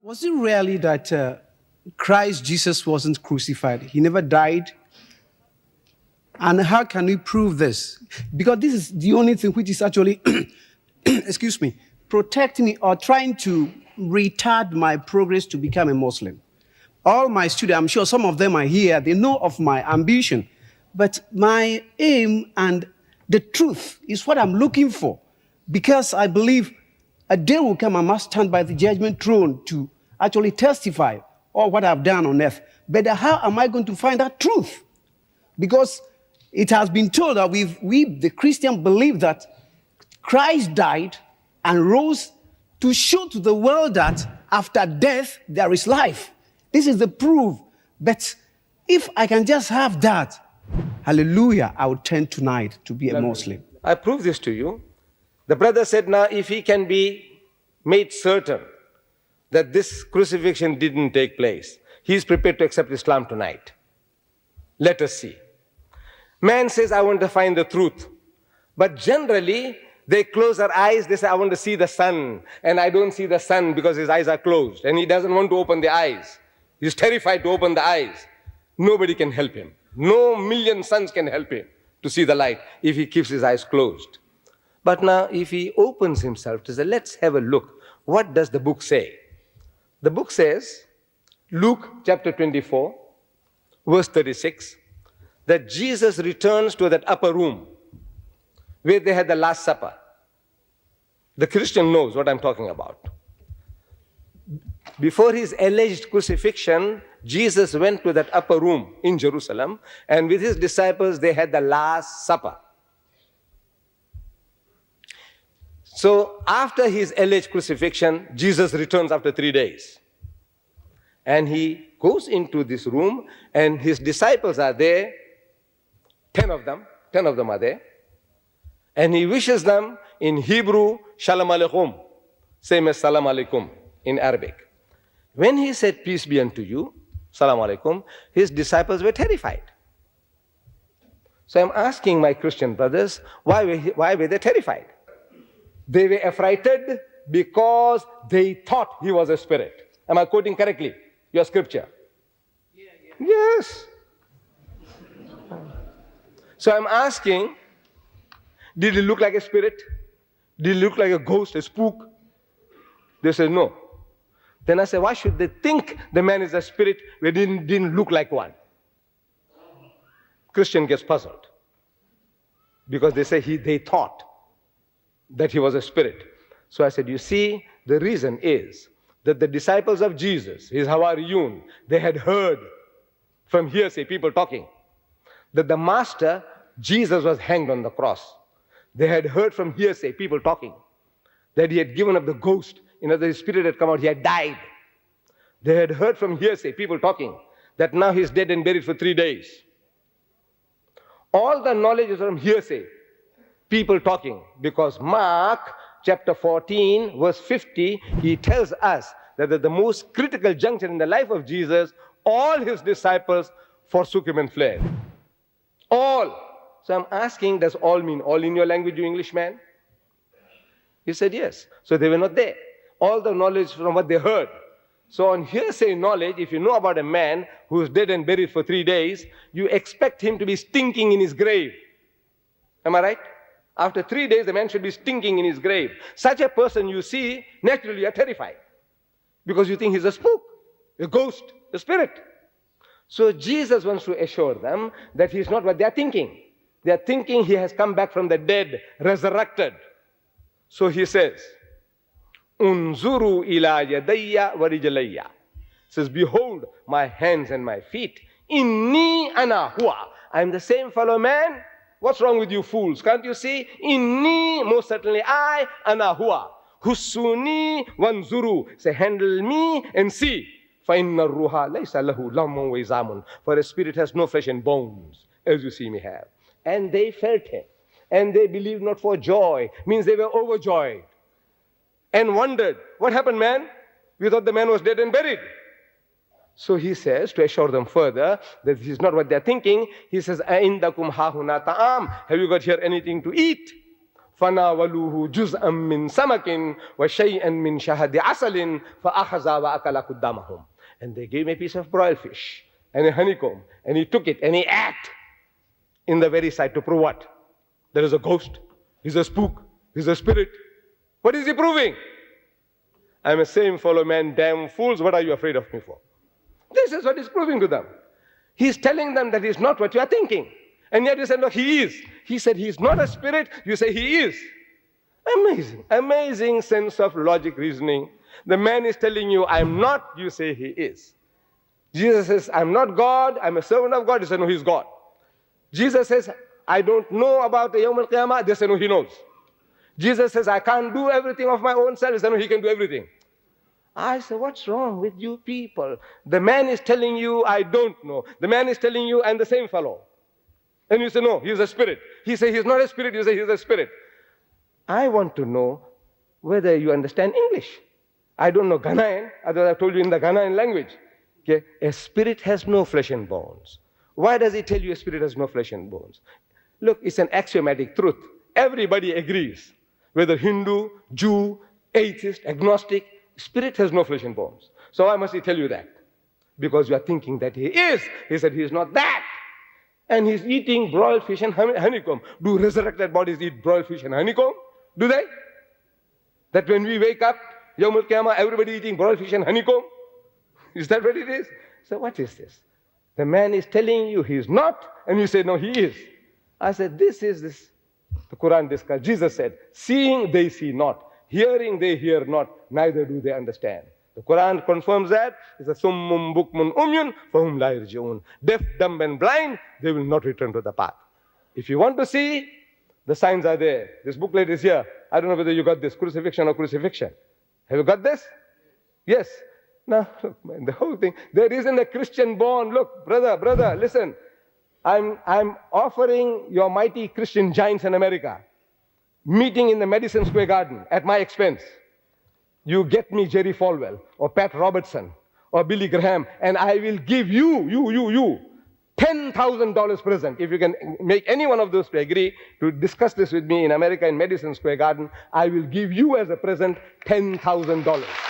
Was it really that uh, Christ Jesus wasn't crucified? He never died. And how can we prove this? Because this is the only thing which is actually, excuse me, protecting me or trying to retard my progress to become a Muslim. All my students, I'm sure some of them are here, they know of my ambition. But my aim and the truth is what I'm looking for because I believe a day will come I must stand by the judgment throne to actually testify all what I've done on earth. But how am I going to find that truth? Because it has been told that we we, the Christian, believe that Christ died and rose to show to the world that after death there is life. This is the proof. But if I can just have that, hallelujah, I will turn tonight to be a Muslim. I prove this to you the brother said, now if he can be made certain that this crucifixion didn't take place, he is prepared to accept Islam tonight. Let us see. Man says, I want to find the truth. But generally, they close their eyes, they say, I want to see the sun. And I don't see the sun because his eyes are closed. And he doesn't want to open the eyes. He's terrified to open the eyes. Nobody can help him. No million suns can help him to see the light if he keeps his eyes closed. But now if he opens himself to say, let's have a look, what does the book say? The book says, Luke chapter 24, verse 36, that Jesus returns to that upper room where they had the Last Supper. The Christian knows what I'm talking about. Before his alleged crucifixion, Jesus went to that upper room in Jerusalem, and with his disciples, they had the Last Supper. So after his alleged crucifixion, Jesus returns after three days. And he goes into this room, and his disciples are there, 10 of them, 10 of them are there. And he wishes them in Hebrew, Shalom Aleichem, same as Salam Alaikum in Arabic. When he said, Peace be unto you, Salam Alaikum, his disciples were terrified. So I'm asking my Christian brothers, why were, he, why were they terrified? They were affrighted because they thought he was a spirit. Am I quoting correctly your scripture? Yeah, yeah. Yes. So I'm asking, did he look like a spirit? Did he look like a ghost, a spook? They said no. Then I said, why should they think the man is a spirit when he didn't, didn't look like one? Christian gets puzzled because they say he, they thought that he was a spirit. So I said, You see, the reason is that the disciples of Jesus, his Hawariyun, they had heard from hearsay people talking that the master, Jesus, was hanged on the cross. They had heard from hearsay people talking that he had given up the ghost, you know, the his spirit had come out, he had died. They had heard from hearsay people talking that now he's dead and buried for three days. All the knowledge is from hearsay people talking. Because Mark chapter 14, verse 50, he tells us that at the most critical juncture in the life of Jesus, all his disciples forsook him and fled. All. So I'm asking, does all mean all in your language, you Englishman? He said yes. So they were not there. All the knowledge from what they heard. So on hearsay knowledge, if you know about a man who is dead and buried for three days, you expect him to be stinking in his grave. Am I right? After three days, the man should be stinking in his grave. Such a person you see, naturally you're terrified because you think he's a spook, a ghost, a spirit. So Jesus wants to assure them that he's not what they're thinking. They're thinking he has come back from the dead, resurrected. So he says, Unzuru ila yadayya varijalayya. Says, Behold my hands and my feet. Inni ana huwa. I'm the same fellow man What's wrong with you fools? Can't you see? Inni, most certainly I, anahua. Husuni wanzuru. Say, handle me and see. فَإِنَّ الرُّوحَ لَيْسَ لَهُ لَمٌ وَيْزَامٌ For a spirit has no flesh and bones, as you see me have. And they felt him. And they believed not for joy. Means they were overjoyed. And wondered, what happened, man? We thought the man was dead and buried. So he says, to assure them further, that this is not what they're thinking, he says, Aindakum hahuna ta'am. Have you got here anything to eat? فناولوه جزءا من سمك وشيئا من شهد عسل فأخذ وأكل قدامهم And they gave him a piece of broiled fish and a honeycomb and he took it and he ate in the very sight to prove what? There is a ghost, he's a spook, he's a spirit. What is he proving? I'm a same fellow man, damn fools, what are you afraid of me for? This is what he's proving to them. He's telling them that he's not what you are thinking. And yet you say, no, he is. He said he's not a spirit. You say he is. Amazing. Amazing sense of logic reasoning. The man is telling you, I'm not. You say he is. Jesus says, I'm not God. I'm a servant of God. You say, no, he's God. Jesus says, I don't know about the Yom Al Qiyamah. They say, no, he knows. Jesus says, I can't do everything of my own self. They say, no, he can do everything. I say, What's wrong with you people? The man is telling you, I don't know. The man is telling you, I'm the same fellow. And you say, No, he's a spirit. He say, He's not a spirit. You say, He's a spirit. I want to know whether you understand English. I don't know Ghanaian, otherwise, I've told you in the Ghanaian language. Okay? A spirit has no flesh and bones. Why does he tell you a spirit has no flesh and bones? Look, it's an axiomatic truth. Everybody agrees, whether Hindu, Jew, atheist, agnostic, Spirit has no flesh and bones. So why must he tell you that? Because you are thinking that he is. He said he is not that. And he's eating broiled fish and honeycomb. Do resurrected bodies eat broiled fish and honeycomb? Do they? That when we wake up, Yom al everybody eating broiled fish and honeycomb? Is that what it is? So what is this? The man is telling you he is not, and you say, no, he is. I said, this is this. The Quran discussed. Jesus said, seeing they see not. Hearing they hear not, neither do they understand. The Quran confirms that. It's a summum bukmun umyun fahum la irji'un. Deaf, dumb and blind, they will not return to the path. If you want to see, the signs are there. This booklet is here. I don't know whether you got this, crucifixion or crucifixion. Have you got this? Yes. Now, look, man, the whole thing. There isn't a Christian born. Look, brother, brother, listen. I'm, I'm offering your mighty Christian giants in America meeting in the Madison Square Garden at my expense. You get me Jerry Falwell or Pat Robertson or Billy Graham, and I will give you, you, you, you, $10,000 present. If you can make any one of those to agree to discuss this with me in America in Madison Square Garden, I will give you as a present $10,000.